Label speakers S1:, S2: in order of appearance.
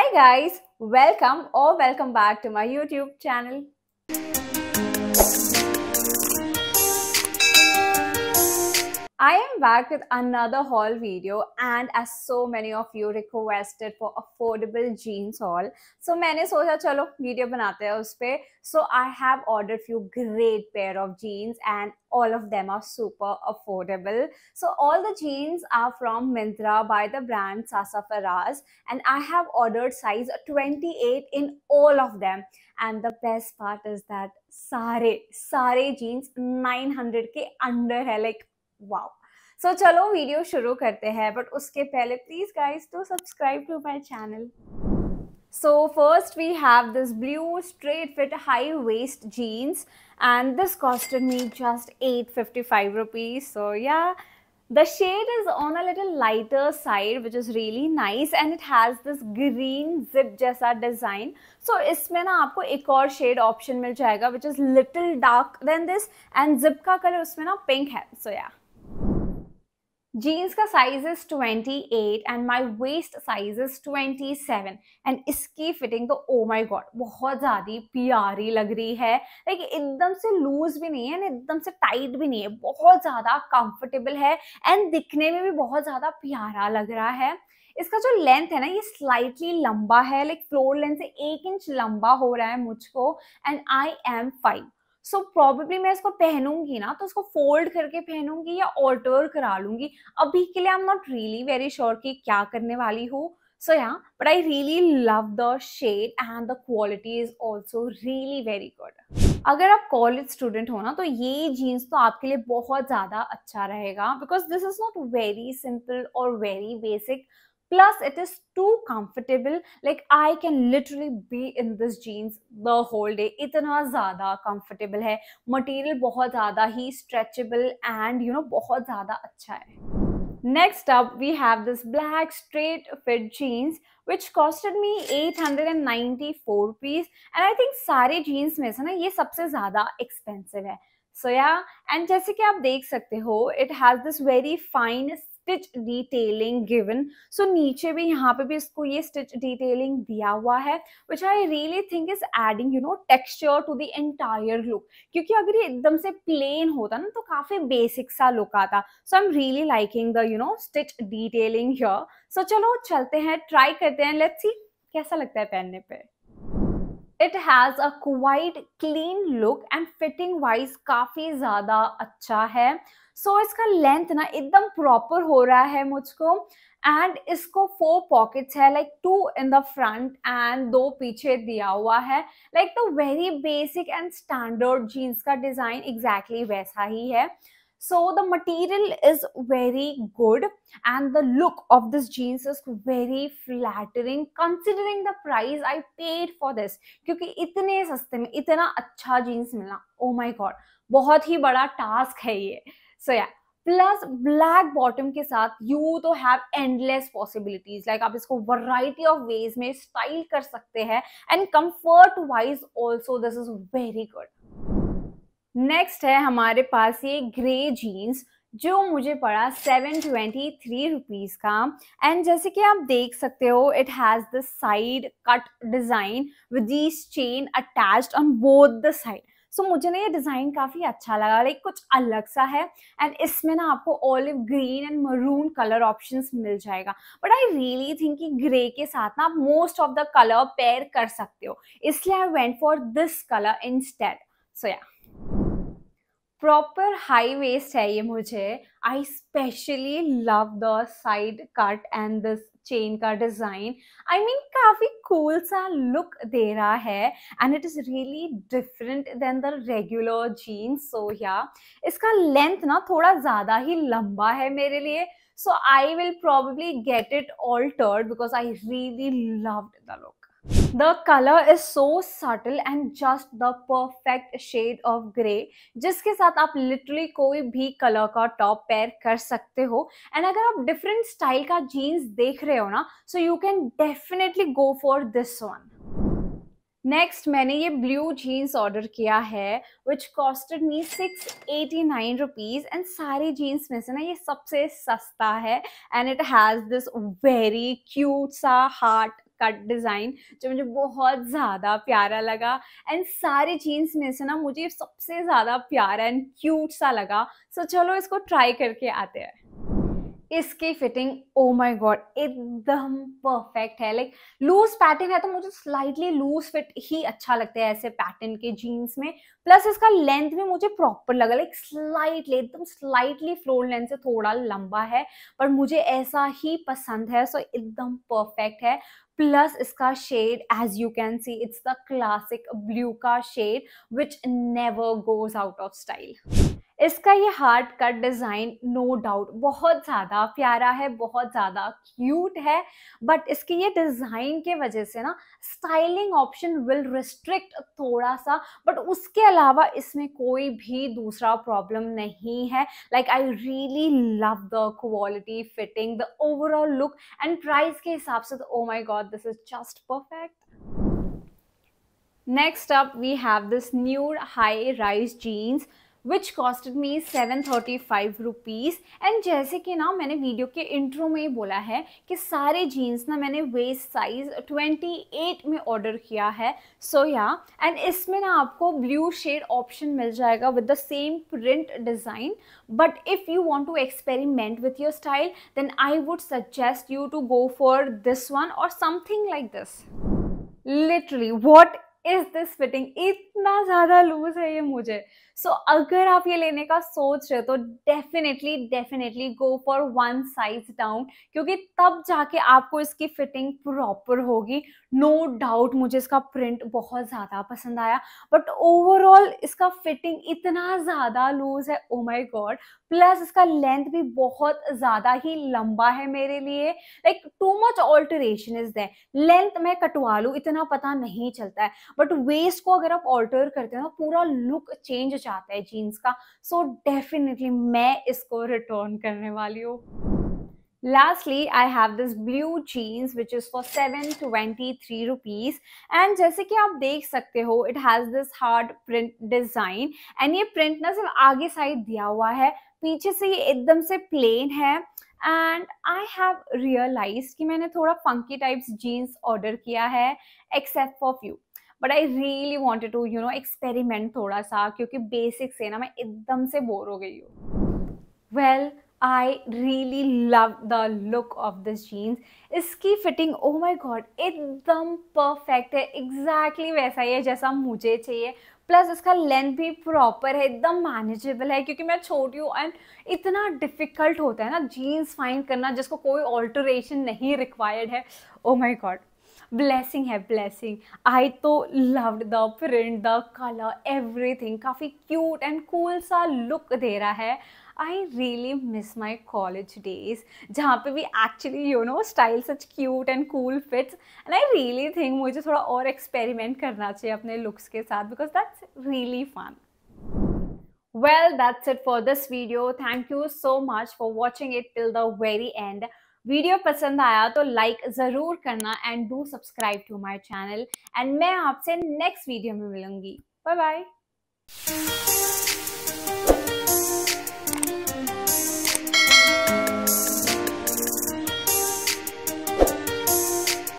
S1: Hi guys, welcome or welcome back to my YouTube channel. I am back with another haul video and as so many of you requested for affordable jeans haul so मैंने सोचा चलो video बनाते हैं उस so I have ordered few great pair of jeans and all of them are super affordable so all the jeans are from Myntra by the brand Sasafaraz and I have ordered size 28 in all of them and the best part is that सारे सारे jeans 900 के under है like wow so चलो video शुरू करते हैं but उसके पहले please guys to subscribe to my channel so first we have this blue straight fit high waist jeans and this costed me just eight fifty five rupees so yeah the shade is on a little lighter side which is really nice and it has this green zip जैसा design so इसमें ना आपको एक और shade option मिल जाएगा which is little dark than this and zip का colour उसमें ना पिंक है सो या जीन्स का size is 28 and my waist size is 27 and इसकी फिटिंग तो ओ माई गॉड बहुत ज़्यादा प्यारी लग रही है लाइक एकदम से लूज भी नहीं है एंड एकदम से टाइट भी नहीं है बहुत ज़्यादा कंफर्टेबल है एंड दिखने में भी बहुत ज़्यादा प्यारा लग रहा है इसका जो लेंथ है ना ये स्लाइटली लंबा है लाइक फ्लोर लेंथ से एक इंच लंबा हो रहा है मुझको and I am five so so, probably मैं इसको पहनूंगी ना तो उसको फोल्ड करके पहनूंगी या ऑल्टर करा लूंगी अभी के लिए I am not really very sure कि क्या करने वाली हूँ so yeah but I really love the shade and the quality is also really very good अगर आप कॉलेज स्टूडेंट हो ना तो ये जीन्स तो आपके लिए बहुत ज़्यादा अच्छा रहेगा because this is not very simple और very basic plus it is too comfortable like i can literally be in this jeans the whole day itna zyada comfortable hai material bahut zyada hi stretchable and you know bahut zyada acha hai next up we have this black straight fit jeans which costed me 894 rupees and i think sare jeans mein se na ye sabse zyada expensive hai so yeah and jaise ki aap dekh sakte ho it has this very fine stitch detailing given so नीचे भी यहाँ पे भी इसको ये stitch detailing दिया हुआ है which I really think is adding you know texture to the entire look क्योंकि अगर ये एकदम से प्लेन होता ना तो काफी बेसिक सा लुक आता so I am really liking the you know stitch detailing here so चलो चलते हैं ट्राई करते हैं लेट्स सी कैसा लगता है पहनने पे it has a quite clean look and fitting wise काफ़ी ज़्यादा अच्छा है सो so, इसका लेंथ ना एकदम प्रॉपर हो रहा है मुझको एंड इसको फोर पॉकेट्स है like two in the front and दो पीछे दिया हुआ है like the very basic and standard jeans का डिज़ाइन एग्जैक्टली exactly वैसा ही है so the material is very good and the look of this jeans is very flattering considering the price I paid for this क्योंकि इतने सस्ते में इतना अच्छा जीन्स मिलना ओ माई गॉड बहुत ही बड़ा टास्क है ये सो या प्लस ब्लैक बॉटम के साथ यू तो हैव एंडलेस पॉसिबिलिटीज लाइक आप इसको वराइटी ऑफ वेज में स्टाइल कर सकते हैं and comfort wise also this is very good next है हमारे पास ये ग्रे जीन्स जो मुझे पड़ा सेवन ट्वेंटी थ्री रुपीज़ का एंड जैसे कि आप देख सकते हो it has the side cut design with this chain attached on both the side so मुझे ना ये डिज़ाइन काफ़ी अच्छा लगा लाइक कुछ अलग सा है एंड इसमें ना आपको olive green and maroon colour option मिल जाएगा बट आई रियली थिंक कि ग्रे के साथ ना आप most of the colour pair कर सकते हो इसलिए I went for this colour in so yeah proper high waist है ये मुझे I specially love the side cut and this chain का डिज़ाइन आई मीन काफ़ी कूल सा लुक दे रहा है and it is really different then the regular jeans so yeah इसका लेंथ ना थोड़ा ज़्यादा ही लंबा है मेरे लिए so I will probably get it altered because I really love the look the colour is so subtle and just the perfect shade of grey जिसके साथ आप लिटरली कोई भी कलर का टॉप पेयर कर सकते हो एंड अगर आप डिफरेंट स्टाइल का जीन्स देख रहे हो ना so you can definitely go for this one next मैंने ये ब्लू जीन्स ऑर्डर किया है which costed me six eighty nine rupees and सारी जीन्स में से ना ये सबसे सस्ता है and it has this very cute सा हार्ट कट डिज़ाइन जो मुझे बहुत ज़्यादा प्यारा लगा एंड सारे जीन्स में से ना मुझे सबसे ज़्यादा प्यारा एंड क्यूट सा लगा सो so, चलो इसको ट्राई करके आते हैं इसकी फिटिंग ओ माय गॉड एकदम परफेक्ट है लाइक लूज पैटर्न है तो मुझे स्लाइटली लूज फिट ही अच्छा लगता है ऐसे पैटर्न के जीन्स में प्लस इसका लेंथ भी मुझे प्रॉपर लगा लाइक स्लाइटली एकदम स्लाइटली फ्लोर लेंथ से थोड़ा लंबा है पर मुझे ऐसा ही पसंद है सो एकदम परफेक्ट है प्लस इसका shade as you can see it's the classic blue का shade which never goes out of style इसका ये हार्ट का डिज़ाइन नो डाउट बहुत ज़्यादा प्यारा है बहुत ज़्यादा क्यूट है बट इसके ये डिज़ाइन के वजह से ना स्टाइलिंग ऑप्शन विल रिस्ट्रिक्ट थोड़ा सा बट उसके अलावा इसमें कोई भी दूसरा प्रॉब्लम नहीं है like I really love the quality fitting the overall look and price के हिसाब से तो oh my god this is just perfect next up we have this new high rise jeans which costed me seven thirty five rupees and जैसे कि ना मैंने video के intro में बोला है कि सारे जीन्स ना मैंने वेस्ट साइज़ ट्वेंटी एट में ऑर्डर किया है सो या एंड इसमें ना आपको ब्लू शेड ऑप्शन मिल जाएगा with the same print design but if you want to experiment with your style then I would suggest you to go for this one और something like this literally what is this fitting इतना ज़्यादा loose है ये मुझे सो so, अगर आप ये लेने का सोच रहे हो तो definitely definitely go for one size down क्योंकि तब जाके आपको इसकी फिटिंग प्रॉपर होगी नो no डाउट मुझे इसका प्रिंट बहुत ज़्यादा पसंद आया बट ओवरऑल इसका फिटिंग इतना ज़्यादा लूज है ओ माई गॉड प्लस इसका लेंथ भी बहुत ज़्यादा ही लंबा है मेरे लिए like too much alteration is then length मैं कटवा लू इतना पता नहीं चलता है बट वेस्ट को अगर आप ऑल्टर करते तो हो ना पूरा लुक चेंज जाता है जीन्स का सो so डेफिनेटली मैं इसको रिटर्न करने वाली हूँ Lastly, I have this blue jeans which is for 723 rupees and जैसे कि आप देख सकते हो it has this hard print design and ये print ना सिर्फ आगे साइड दिया हुआ है पीछे से ये एकदम से प्लेन है एंड आई हैव रियलाइज कि मैंने थोड़ा फंकी टाइप्स जीन्स ऑर्डर किया है except for few but I really wanted to you know experiment थोड़ा सा क्योंकि बेसिक से ना मैं एकदम से बोर हो गई हूँ well I really love the look of this jeans इसकी फिटिंग ओ माई गॉड एकदम परफेक्ट है एग्जैक्टली exactly वैसा ही है जैसा मुझे चाहिए प्लस इसका लेंथ भी प्रॉपर है एकदम मैनेजेबल है क्योंकि मैं छोटी हूँ एंड इतना डिफ़िकल्ट होता है ना जीन्स फाइंड करना जिसको कोई ऑल्टरेशन नहीं रिक्वायर्ड है ओ माई गॉड ब्लैसिंग है ब्लैसिंग आई तो loved the print the colour everything काफ़ी क्यूट एंड कूल सा लुक दे रहा है I really miss my college days जहाँ पे भी actually you know style such cute and cool fits and I really think मुझे थोड़ा और एक्सपेरिमेंट करना चाहिए अपने लुक्स के साथ because that's really fun Well, that's it for this video. Thank you so much for watching it till the very end. Video पसंद आया तो लाइक ज़रूर करना and do subscribe to my channel and मैं आपसे next video में मिलूंगी bye bye